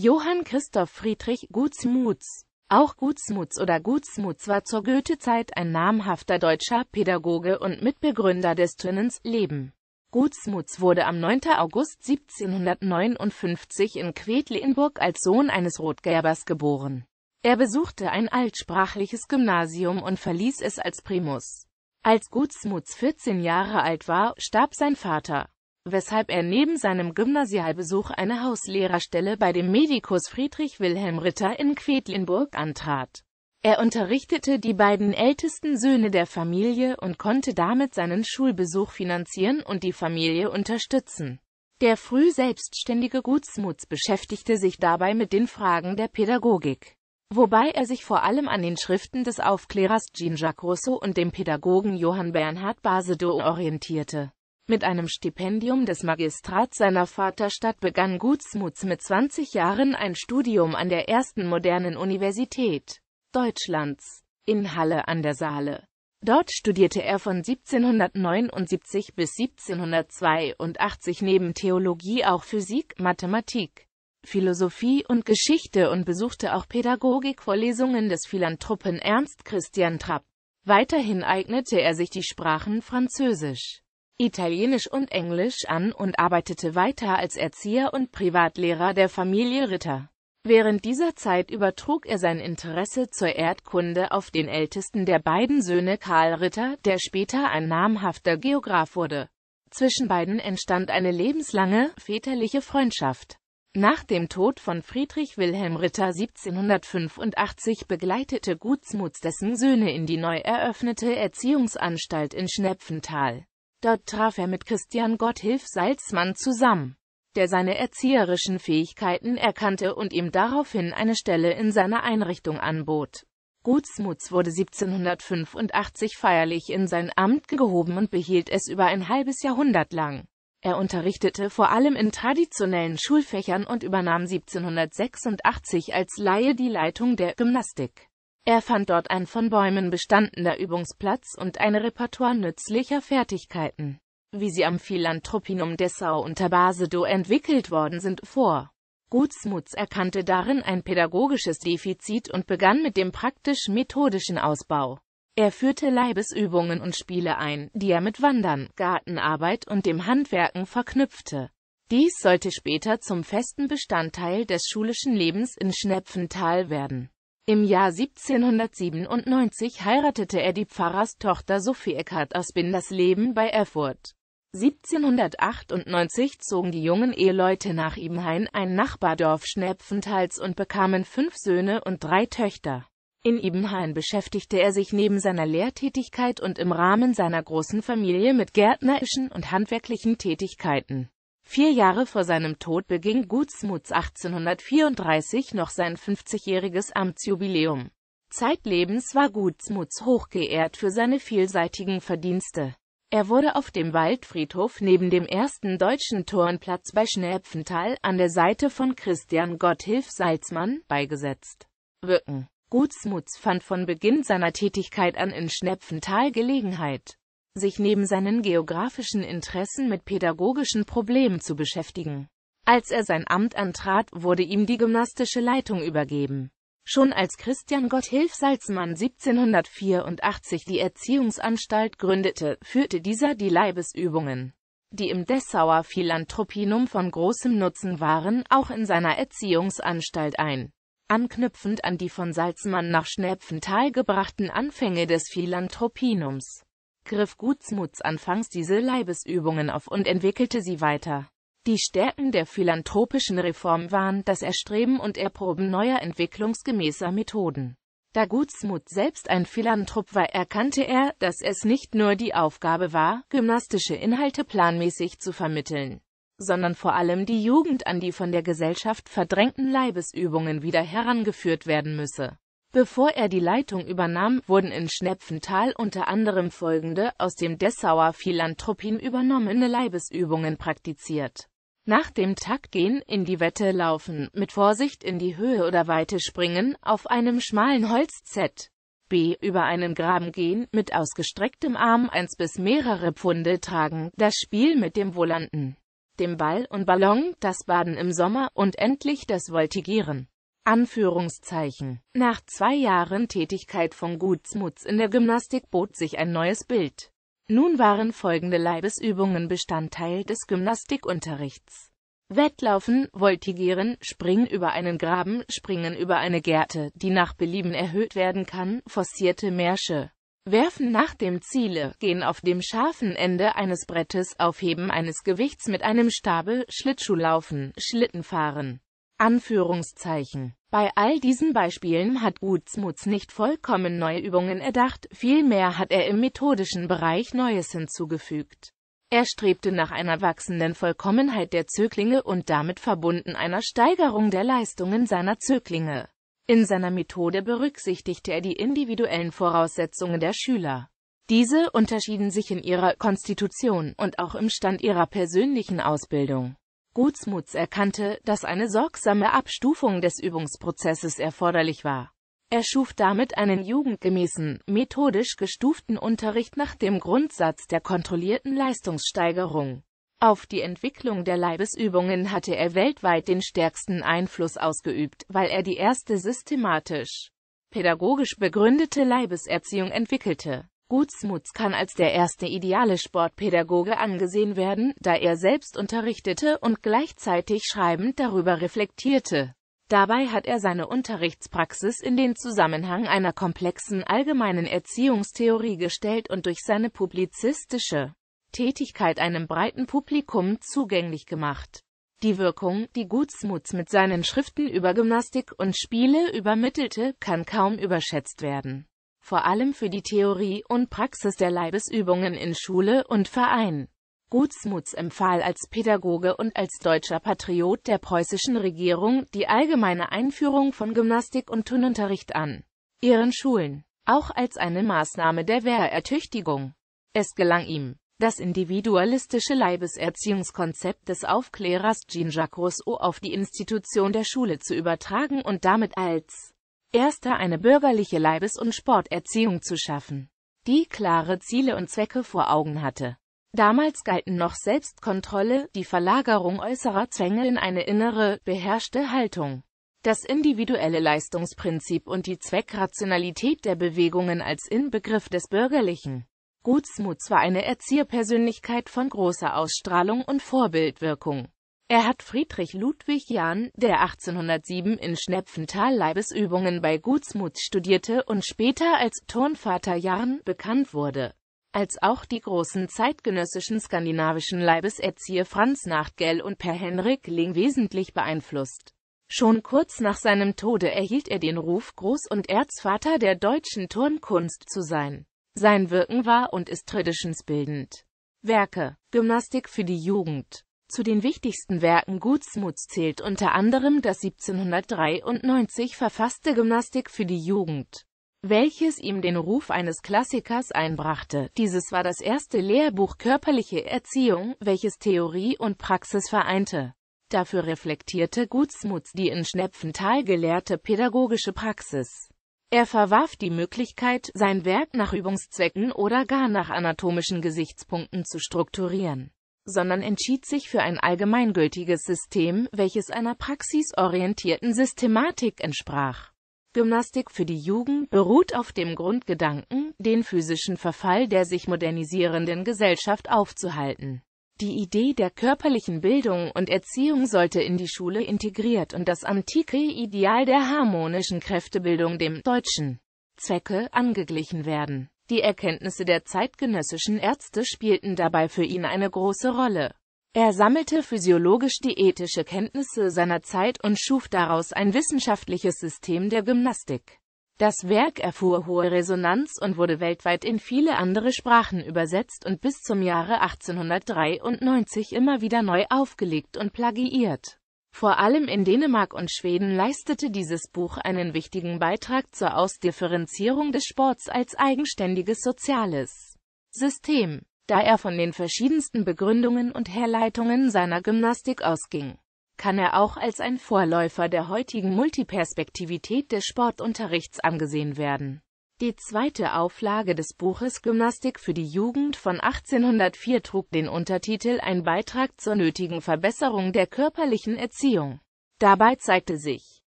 Johann Christoph Friedrich Gutsmuts auch Gutsmuts oder Gutsmuts war zur Goethezeit ein namhafter deutscher Pädagoge und Mitbegründer des Tönens Leben. Gutsmuts wurde am 9. August 1759 in Quedlinburg als Sohn eines Rotgerbers geboren. Er besuchte ein altsprachliches Gymnasium und verließ es als Primus. Als Gutsmuts 14 Jahre alt war, starb sein Vater weshalb er neben seinem Gymnasialbesuch eine Hauslehrerstelle bei dem Medikus Friedrich Wilhelm Ritter in Quedlinburg antrat. Er unterrichtete die beiden ältesten Söhne der Familie und konnte damit seinen Schulbesuch finanzieren und die Familie unterstützen. Der früh selbstständige Gutsmuts beschäftigte sich dabei mit den Fragen der Pädagogik, wobei er sich vor allem an den Schriften des Aufklärers Jean-Jacques Rousseau und dem Pädagogen Johann Bernhard Basedow orientierte. Mit einem Stipendium des Magistrats seiner Vaterstadt begann Gutsmuts mit 20 Jahren ein Studium an der ersten modernen Universität Deutschlands in Halle an der Saale. Dort studierte er von 1779 bis 1782 neben Theologie auch Physik, Mathematik, Philosophie und Geschichte und besuchte auch Pädagogikvorlesungen des Philanthropen Ernst Christian Trapp. Weiterhin eignete er sich die Sprachen Französisch, Italienisch und Englisch an und arbeitete weiter als Erzieher und Privatlehrer der Familie Ritter. Während dieser Zeit übertrug er sein Interesse zur Erdkunde auf den ältesten der beiden Söhne Karl Ritter, der später ein namhafter Geograf wurde. Zwischen beiden entstand eine lebenslange, väterliche Freundschaft. Nach dem Tod von Friedrich Wilhelm Ritter 1785 begleitete Gutsmuts dessen Söhne in die neu eröffnete Erziehungsanstalt in Schnepfenthal. Dort traf er mit Christian Gotthilf Salzmann zusammen, der seine erzieherischen Fähigkeiten erkannte und ihm daraufhin eine Stelle in seiner Einrichtung anbot. Gutsmuts wurde 1785 feierlich in sein Amt gehoben und behielt es über ein halbes Jahrhundert lang. Er unterrichtete vor allem in traditionellen Schulfächern und übernahm 1786 als Laie die Leitung der Gymnastik. Er fand dort ein von Bäumen bestandener Übungsplatz und ein Repertoire nützlicher Fertigkeiten, wie sie am Philanthropinum Dessau unter Basedow entwickelt worden sind, vor. Gutsmuts erkannte darin ein pädagogisches Defizit und begann mit dem praktisch-methodischen Ausbau. Er führte Leibesübungen und Spiele ein, die er mit Wandern, Gartenarbeit und dem Handwerken verknüpfte. Dies sollte später zum festen Bestandteil des schulischen Lebens in Schnepfental werden. Im Jahr 1797 heiratete er die Pfarrerstochter Sophie Eckhardt aus Bindersleben bei Erfurt. 1798 zogen die jungen Eheleute nach Ibenhain, ein Nachbardorf Schnepfentals, und bekamen fünf Söhne und drei Töchter. In Ibenhain beschäftigte er sich neben seiner Lehrtätigkeit und im Rahmen seiner großen Familie mit gärtnerischen und handwerklichen Tätigkeiten. Vier Jahre vor seinem Tod beging Gutsmuts 1834 noch sein 50-jähriges Amtsjubiläum. Zeitlebens war Gutsmuts hochgeehrt für seine vielseitigen Verdienste. Er wurde auf dem Waldfriedhof neben dem ersten deutschen Turnplatz bei Schnäpfenthal an der Seite von Christian Gotthilf Salzmann beigesetzt. Wirken Gutsmuts fand von Beginn seiner Tätigkeit an in Schnepfenthal Gelegenheit, sich neben seinen geografischen Interessen mit pädagogischen Problemen zu beschäftigen. Als er sein Amt antrat, wurde ihm die gymnastische Leitung übergeben. Schon als Christian Gotthilf Salzmann 1784 die Erziehungsanstalt gründete, führte dieser die Leibesübungen, die im Dessauer Philanthropinum von großem Nutzen waren, auch in seiner Erziehungsanstalt ein. Anknüpfend an die von Salzmann nach Schnäpfenthal gebrachten Anfänge des Philanthropinums griff Gutsmuts anfangs diese Leibesübungen auf und entwickelte sie weiter. Die Stärken der philanthropischen Reform waren das Erstreben und Erproben neuer entwicklungsgemäßer Methoden. Da Gutsmut selbst ein Philanthrop war, erkannte er, dass es nicht nur die Aufgabe war, gymnastische Inhalte planmäßig zu vermitteln, sondern vor allem die Jugend an die von der Gesellschaft verdrängten Leibesübungen wieder herangeführt werden müsse. Bevor er die Leitung übernahm, wurden in Schnepfental unter anderem folgende, aus dem Dessauer Philanthropin übernommene Leibesübungen praktiziert. Nach dem Takt gehen, in die Wette laufen, mit Vorsicht in die Höhe oder Weite springen, auf einem schmalen Holz Z. B. Über einen Graben gehen, mit ausgestrecktem Arm eins bis mehrere Pfunde tragen, das Spiel mit dem Volanten, dem Ball und Ballon, das Baden im Sommer und endlich das Voltigieren. Anführungszeichen. Nach zwei Jahren Tätigkeit von Gutsmuts in der Gymnastik bot sich ein neues Bild. Nun waren folgende Leibesübungen Bestandteil des Gymnastikunterrichts. Wettlaufen, Voltigieren, Springen über einen Graben, Springen über eine Gerte, die nach Belieben erhöht werden kann, forcierte Märsche. Werfen nach dem Ziele, gehen auf dem scharfen Ende eines Brettes, Aufheben eines Gewichts mit einem Stabel, Schlittschuhlaufen, Schlittenfahren. Anführungszeichen. Bei all diesen Beispielen hat Gutsmuts nicht vollkommen neue Übungen erdacht, vielmehr hat er im methodischen Bereich Neues hinzugefügt. Er strebte nach einer wachsenden Vollkommenheit der Zöglinge und damit verbunden einer Steigerung der Leistungen seiner Zöglinge. In seiner Methode berücksichtigte er die individuellen Voraussetzungen der Schüler. Diese unterschieden sich in ihrer Konstitution und auch im Stand ihrer persönlichen Ausbildung. Gutsmuts erkannte, dass eine sorgsame Abstufung des Übungsprozesses erforderlich war. Er schuf damit einen jugendgemäßen, methodisch gestuften Unterricht nach dem Grundsatz der kontrollierten Leistungssteigerung. Auf die Entwicklung der Leibesübungen hatte er weltweit den stärksten Einfluss ausgeübt, weil er die erste systematisch pädagogisch begründete Leibeserziehung entwickelte. Gutsmuts kann als der erste ideale Sportpädagoge angesehen werden, da er selbst unterrichtete und gleichzeitig schreibend darüber reflektierte. Dabei hat er seine Unterrichtspraxis in den Zusammenhang einer komplexen allgemeinen Erziehungstheorie gestellt und durch seine publizistische Tätigkeit einem breiten Publikum zugänglich gemacht. Die Wirkung, die Gutsmuts mit seinen Schriften über Gymnastik und Spiele übermittelte, kann kaum überschätzt werden vor allem für die Theorie und Praxis der Leibesübungen in Schule und Verein. Gutsmuts empfahl als Pädagoge und als deutscher Patriot der preußischen Regierung die allgemeine Einführung von Gymnastik und Turnunterricht an ihren Schulen, auch als eine Maßnahme der Wehrertüchtigung. Es gelang ihm, das individualistische Leibeserziehungskonzept des Aufklärers Jean-Jacques Rousseau auf die Institution der Schule zu übertragen und damit als Erster eine bürgerliche Leibes- und Sporterziehung zu schaffen, die klare Ziele und Zwecke vor Augen hatte. Damals galten noch Selbstkontrolle, die Verlagerung äußerer Zwänge in eine innere, beherrschte Haltung. Das individuelle Leistungsprinzip und die Zweckrationalität der Bewegungen als Inbegriff des Bürgerlichen. Gutsmuts war eine Erzieherpersönlichkeit von großer Ausstrahlung und Vorbildwirkung. Er hat Friedrich Ludwig Jahn, der 1807 in Schnepfental Leibesübungen bei Gutsmuth studierte und später als Turnvater Jahn bekannt wurde. Als auch die großen zeitgenössischen skandinavischen Leibeserzieher Franz Nachtgell und Per Henrik Ling wesentlich beeinflusst. Schon kurz nach seinem Tode erhielt er den Ruf, Groß- und Erzvater der deutschen Turnkunst zu sein. Sein Wirken war und ist traditionsbildend. Werke, Gymnastik für die Jugend zu den wichtigsten Werken Gutsmuts zählt unter anderem das 1793 verfasste Gymnastik für die Jugend, welches ihm den Ruf eines Klassikers einbrachte. Dieses war das erste Lehrbuch körperliche Erziehung, welches Theorie und Praxis vereinte. Dafür reflektierte Gutsmuts die in Schnepfenthal gelehrte pädagogische Praxis. Er verwarf die Möglichkeit, sein Werk nach Übungszwecken oder gar nach anatomischen Gesichtspunkten zu strukturieren sondern entschied sich für ein allgemeingültiges System, welches einer praxisorientierten Systematik entsprach. Gymnastik für die Jugend beruht auf dem Grundgedanken, den physischen Verfall der sich modernisierenden Gesellschaft aufzuhalten. Die Idee der körperlichen Bildung und Erziehung sollte in die Schule integriert und das antike Ideal der harmonischen Kräftebildung dem deutschen Zwecke angeglichen werden. Die Erkenntnisse der zeitgenössischen Ärzte spielten dabei für ihn eine große Rolle. Er sammelte physiologisch die ethische Kenntnisse seiner Zeit und schuf daraus ein wissenschaftliches System der Gymnastik. Das Werk erfuhr hohe Resonanz und wurde weltweit in viele andere Sprachen übersetzt und bis zum Jahre 1893 immer wieder neu aufgelegt und plagiiert. Vor allem in Dänemark und Schweden leistete dieses Buch einen wichtigen Beitrag zur Ausdifferenzierung des Sports als eigenständiges soziales System, da er von den verschiedensten Begründungen und Herleitungen seiner Gymnastik ausging kann er auch als ein Vorläufer der heutigen Multiperspektivität des Sportunterrichts angesehen werden die zweite Auflage des Buches Gymnastik für die Jugend von 1804 trug den Untertitel Ein Beitrag zur nötigen Verbesserung der körperlichen Erziehung. Dabei zeigte sich,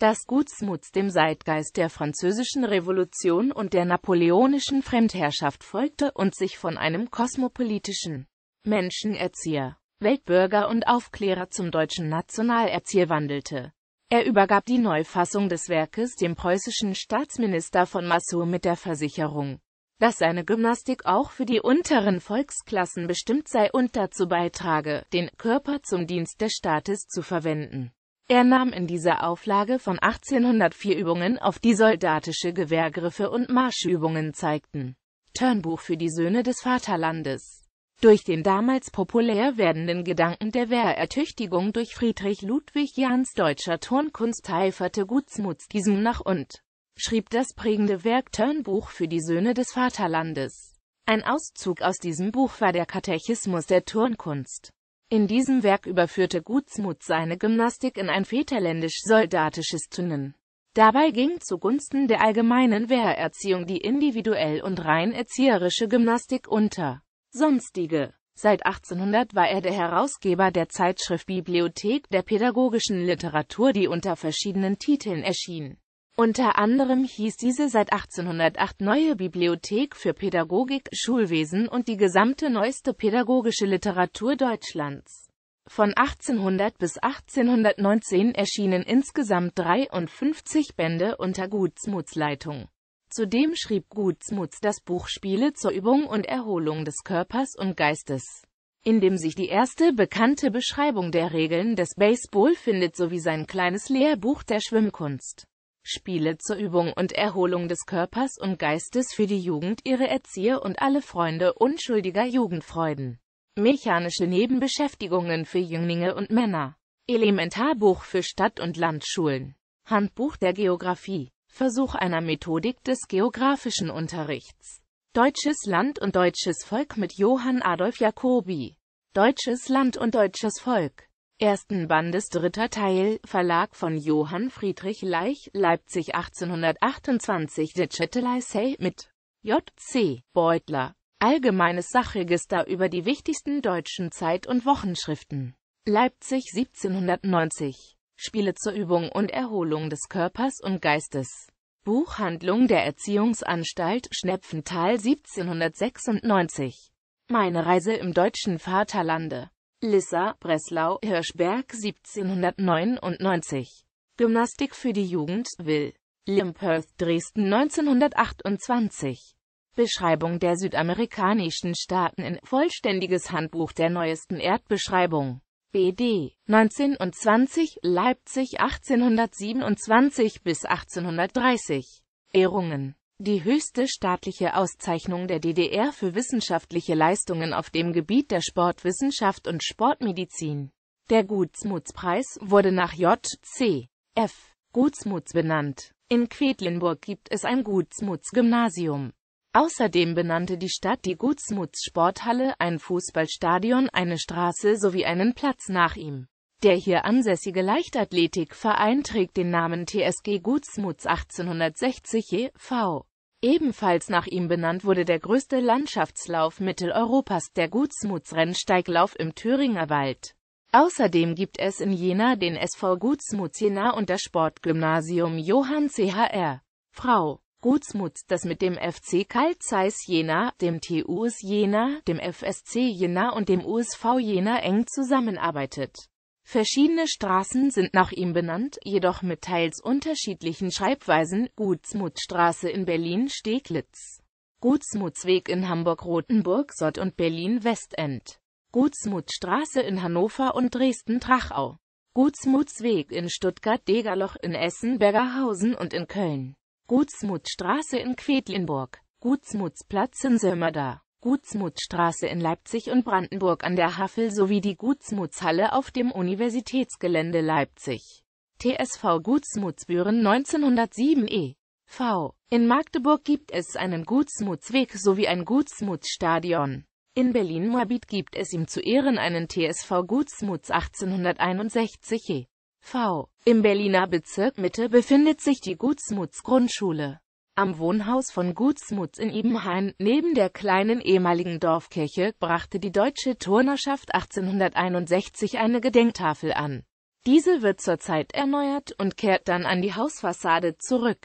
dass Gutsmuts dem Zeitgeist der französischen Revolution und der napoleonischen Fremdherrschaft folgte und sich von einem kosmopolitischen Menschenerzieher, Weltbürger und Aufklärer zum deutschen Nationalerzieher wandelte. Er übergab die Neufassung des Werkes dem preußischen Staatsminister von Massow mit der Versicherung, dass seine Gymnastik auch für die unteren Volksklassen bestimmt sei und dazu beitrage, den Körper zum Dienst des Staates zu verwenden. Er nahm in dieser Auflage von 1804 Übungen auf, die soldatische Gewehrgriffe und Marschübungen zeigten. Turnbuch für die Söhne des Vaterlandes durch den damals populär werdenden Gedanken der Wehrertüchtigung durch Friedrich Ludwig Jahns deutscher Turnkunst eiferte Gutsmuts diesem nach und schrieb das prägende Werk Turnbuch für die Söhne des Vaterlandes. Ein Auszug aus diesem Buch war der Katechismus der Turnkunst. In diesem Werk überführte Gutsmuts seine Gymnastik in ein väterländisch-soldatisches Tunnen. Dabei ging zugunsten der allgemeinen Wehrerziehung die individuell und rein erzieherische Gymnastik unter. Sonstige Seit 1800 war er der Herausgeber der Zeitschrift Bibliothek der pädagogischen Literatur, die unter verschiedenen Titeln erschien. Unter anderem hieß diese seit 1808 Neue Bibliothek für Pädagogik, Schulwesen und die gesamte neueste pädagogische Literatur Deutschlands. Von 1800 bis 1819 erschienen insgesamt 53 Bände unter Gutsmuts Leitung. Zudem schrieb Gutsmuts das Buch Spiele zur Übung und Erholung des Körpers und Geistes, in dem sich die erste bekannte Beschreibung der Regeln des Baseball findet sowie sein kleines Lehrbuch der Schwimmkunst. Spiele zur Übung und Erholung des Körpers und Geistes für die Jugend, ihre Erzieher und alle Freunde unschuldiger Jugendfreuden. Mechanische Nebenbeschäftigungen für Jünglinge und Männer. Elementarbuch für Stadt- und Landschulen. Handbuch der Geografie. Versuch einer Methodik des geografischen Unterrichts. Deutsches Land und deutsches Volk mit Johann Adolf Jacobi. Deutsches Land und deutsches Volk. Ersten Bandes dritter Teil, Verlag von Johann Friedrich Leich, Leipzig 1828 Digitalisé mit J.C. Beutler. Allgemeines Sachregister über die wichtigsten deutschen Zeit- und Wochenschriften. Leipzig 1790 Spiele zur Übung und Erholung des Körpers und Geistes. Buchhandlung der Erziehungsanstalt Schnepfenthal 1796. Meine Reise im deutschen Vaterlande. Lissa, Breslau, Hirschberg 1799. Gymnastik für die Jugend, Will. Limperth, Dresden 1928. Beschreibung der südamerikanischen Staaten in Vollständiges Handbuch der neuesten Erdbeschreibung. BD 19 und 20 Leipzig 1827 bis 1830 Ehrungen die höchste staatliche Auszeichnung der DDR für wissenschaftliche Leistungen auf dem Gebiet der Sportwissenschaft und Sportmedizin. Der Gutsmutspreis wurde nach J.C.F. Gutsmuts benannt. In Quedlinburg gibt es ein Gutsmuts-Gymnasium. Außerdem benannte die Stadt die Gutsmuts-Sporthalle, ein Fußballstadion, eine Straße sowie einen Platz nach ihm. Der hier ansässige Leichtathletikverein trägt den Namen TSG Gutsmuts 1860 e.V. Ebenfalls nach ihm benannt wurde der größte Landschaftslauf Mitteleuropas, der Gutsmuts-Rennsteiglauf im Thüringer Wald. Außerdem gibt es in Jena den SV Gutsmuts Jena und das Sportgymnasium Johann CHR. Frau Gutsmuth, das mit dem FC Karl Zeiss Jena, dem TUS Jena, dem FSC Jena und dem USV Jena eng zusammenarbeitet. Verschiedene Straßen sind nach ihm benannt, jedoch mit teils unterschiedlichen Schreibweisen, Gutsmuthstraße in Berlin-Steglitz, Gutsmutsweg in Hamburg-Rotenburg, Sott und Berlin-Westend, Gutsmuthstraße in Hannover und Dresden-Trachau, Gutsmutsweg in Stuttgart-Degerloch, in Essen-Bergerhausen und in Köln. Gutsmutstraße in Quedlinburg, Gutsmutsplatz in Sömerda, Gutsmutsstraße in Leipzig und Brandenburg an der Havel sowie die Gutsmutshalle auf dem Universitätsgelände Leipzig. TSV Gutsmutsbüren 1907 e. V. In Magdeburg gibt es einen Gutsmutsweg sowie ein Gutsmutsstadion. In Berlin-Moabit gibt es ihm zu Ehren einen TSV Gutsmuts 1861 e. V. Im Berliner Bezirk Mitte befindet sich die Gutsmuts-Grundschule. Am Wohnhaus von Gutsmuts in Ibenhain, neben der kleinen ehemaligen Dorfkirche, brachte die deutsche Turnerschaft 1861 eine Gedenktafel an. Diese wird zurzeit erneuert und kehrt dann an die Hausfassade zurück.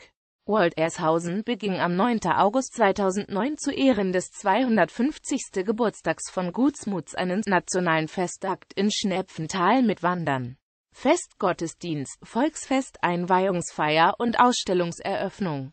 Walt Ershausen beging am 9. August 2009 zu Ehren des 250. Geburtstags von Gutsmuts einen nationalen Festakt in Schnepfenthal mit Wandern. Festgottesdienst, Volksfest, Einweihungsfeier und Ausstellungseröffnung.